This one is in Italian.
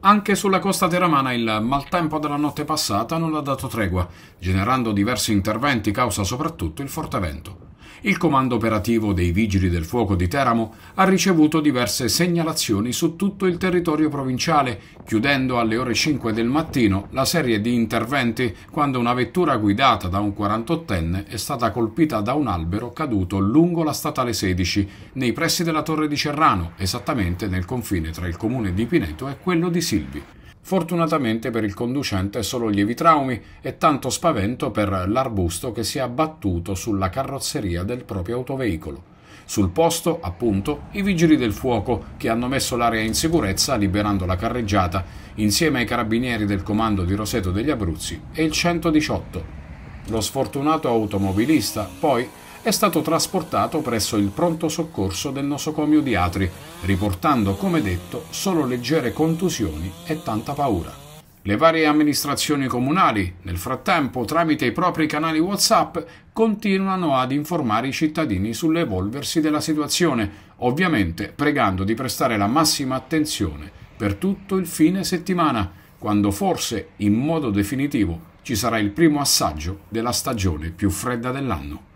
Anche sulla costa teramana il maltempo della notte passata non ha dato tregua, generando diversi interventi causa soprattutto il forte vento il comando operativo dei Vigili del Fuoco di Teramo ha ricevuto diverse segnalazioni su tutto il territorio provinciale, chiudendo alle ore 5 del mattino la serie di interventi quando una vettura guidata da un 48enne è stata colpita da un albero caduto lungo la statale 16, nei pressi della Torre di Cerrano, esattamente nel confine tra il comune di Pineto e quello di Silvi. Fortunatamente per il conducente solo lievi traumi e tanto spavento per l'arbusto che si è abbattuto sulla carrozzeria del proprio autoveicolo. Sul posto, appunto, i vigili del fuoco che hanno messo l'area in sicurezza liberando la carreggiata, insieme ai carabinieri del comando di Roseto degli Abruzzi e il 118. Lo sfortunato automobilista, poi, è stato trasportato presso il pronto soccorso del nosocomio di Atri, riportando, come detto, solo leggere contusioni e tanta paura. Le varie amministrazioni comunali, nel frattempo, tramite i propri canali WhatsApp, continuano ad informare i cittadini sull'evolversi della situazione, ovviamente pregando di prestare la massima attenzione per tutto il fine settimana, quando forse, in modo definitivo, ci sarà il primo assaggio della stagione più fredda dell'anno.